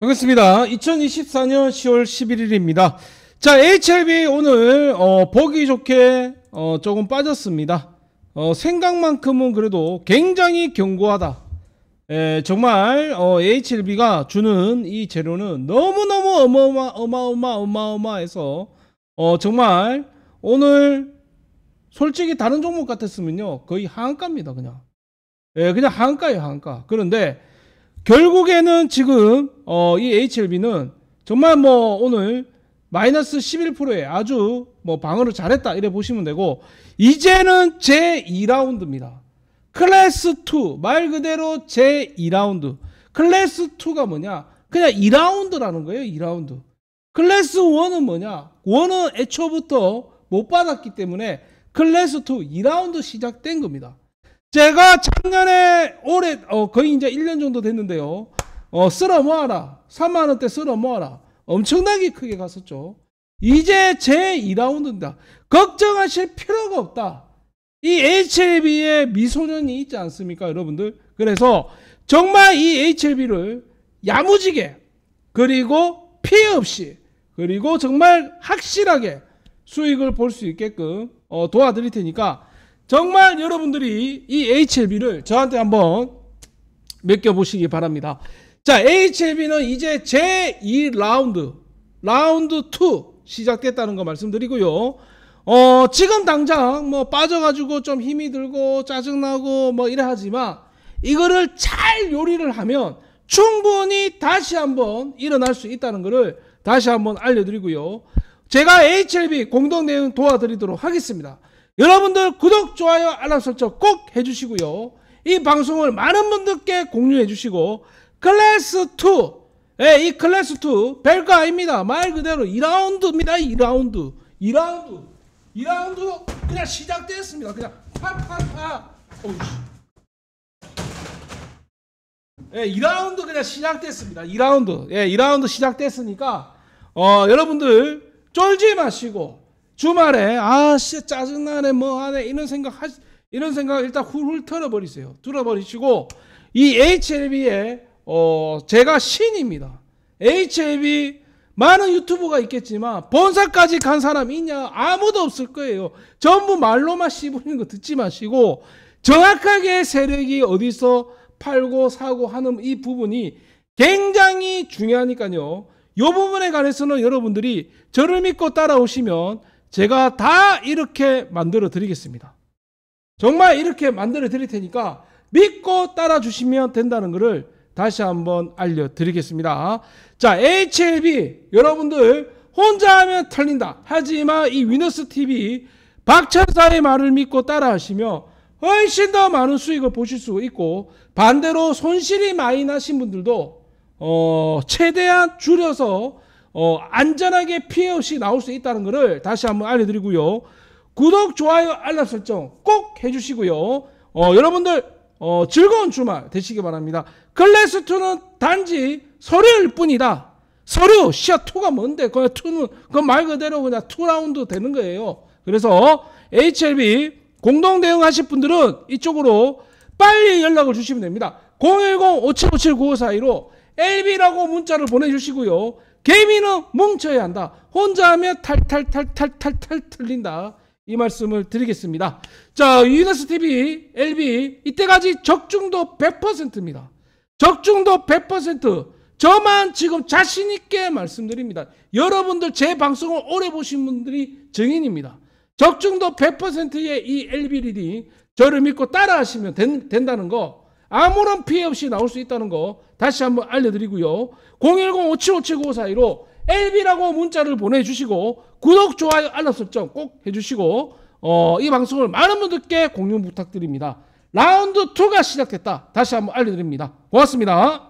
반갑습니다. 2024년 10월 11일입니다. 자, h l b 오늘 어, 보기 좋게 어, 조금 빠졌습니다. 어, 생각만큼은 그래도 굉장히 견고하다. 에, 예, 정말 어, HLB가 주는 이 재료는 너무너무 어마어마 어마어마 어마어마해서 어, 정말 오늘 솔직히 다른 종목 같았으면요 거의 하한가입니다 그냥 예, 그냥 하한가예요 하한가 그런데 결국에는 지금 어, 이 HLB는 정말 뭐 오늘 마이너스 11%에 아주 뭐 방어를 잘했다 이래 보시면 되고 이제는 제2라운드입니다. 클래스 2 말 그대로 제2라운드 클래스 2가 뭐냐 그냥 2라운드라는 거예요 2라운드 클래스 1은 뭐냐 1은 애초부터 못 받았기 때문에 클래스 2 2라운드 시작된 겁니다. 제가 작년에 올해 어, 거의 이제 1년 정도 됐는데요. 어, 쓸어 모아라. 3만 원대 쓸어 모아라. 엄청나게 크게 갔었죠. 이제 제 2라운드입니다. 걱정하실 필요가 없다. 이 HLB에 미소년이 있지 않습니까, 여러분들? 그래서 정말 이 HLB를 야무지게 그리고 피해 없이 그리고 정말 확실하게 수익을 볼 수 있게끔 어, 도와드릴 테니까 정말 여러분들이 이 HLB를 저한테 한번 맡겨보시기 바랍니다. 자, HLB는 이제 제2라운드, 라운드 2 시작됐다는 거 말씀드리고요. 어, 지금 당장 뭐 빠져가지고 좀 힘이 들고 짜증나고 뭐 이래 하지만 이거를 잘 요리를 하면 충분히 다시 한번 일어날 수 있다는 거를 다시 한번 알려드리고요. 제가 HLB 공동 대응 도와드리도록 하겠습니다. 여러분들 구독, 좋아요, 알람 설정 꼭 해주시고요. 이 방송을 많은 분들께 공유해 주시고 클래스 2, 예, 이 클래스 2 별거 아닙니다. 말 그대로 2라운드입니다. 2라운드, 2라운드, 2라운드 그냥 시작됐습니다. 그냥 팍팍팍. 파파파. 예, 2라운드 그냥 시작됐습니다. 2라운드, 예, 2라운드 시작됐으니까 어, 여러분들 쫄지 마시고 주말에 아 씨 짜증나네 뭐하네 이런 생각 하시, 이런 생각 일단 훌훌 털어버리세요. 뚫어버리시고 이 HLB의 어 제가 신입니다. HLB 많은 유튜브가 있겠지만 본사까지 간 사람 있냐 아무도 없을 거예요. 전부 말로만 씹으는 거 듣지 마시고 정확하게 세력이 어디서 팔고 사고 하는 이 부분이 굉장히 중요하니까요. 이 부분에 관해서는 여러분들이 저를 믿고 따라오시면 제가 다 이렇게 만들어 드리겠습니다. 정말 이렇게 만들어 드릴 테니까 믿고 따라 주시면 된다는 것을 다시 한번 알려 드리겠습니다. 자, HLB 여러분들 혼자 하면 틀린다 하지만 이 위너스 TV 박찬사의 말을 믿고 따라 하시며 훨씬 더 많은 수익을 보실 수 있고 반대로 손실이 많이 나신 분들도 어 최대한 줄여서 어, 안전하게 피해 없이 나올 수 있다는 것을 다시 한번 알려드리고요. 구독, 좋아요, 알람 설정 꼭 해주시고요. 어, 여러분들 어, 즐거운 주말 되시기 바랍니다. 글래스2는 단지 서류일 뿐이다. 서류, 시야2가 뭔데? 그냥 2는, 그 말 그대로 그냥 2라운드 되는 거예요. 그래서 HLB 공동 대응하실 분들은 이쪽으로 빨리 연락을 주시면 됩니다. 010-5757-9542로 LB라고 문자를 보내주시고요. 개미는 뭉쳐야 한다. 혼자 하면 탈탈탈탈탈탈 틀린다. 이 말씀을 드리겠습니다. 자, 유니스 TV, LB 이때까지 적중도 100%입니다. 적중도 100%. 저만 지금 자신 있게 말씀드립니다. 여러분들 제 방송을 오래 보신 분들이 증인입니다. 적중도 100%의 이 LB 리딩 저를 믿고 따라하시면 된, 된다는 거 아무런 피해 없이 나올 수 있다는 거 다시 한번 알려드리고요. 010-5757-9542로 LB라고 문자를 보내주시고 구독, 좋아요, 알람 설정 꼭 해주시고 어, 이 방송을 많은 분들께 공유 부탁드립니다. 라운드 2가 시작됐다. 다시 한번 알려드립니다. 고맙습니다.